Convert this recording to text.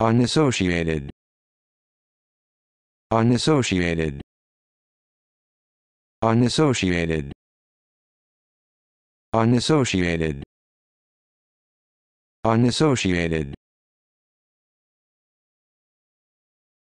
unassociated unassociated unassociated unassociated unassociated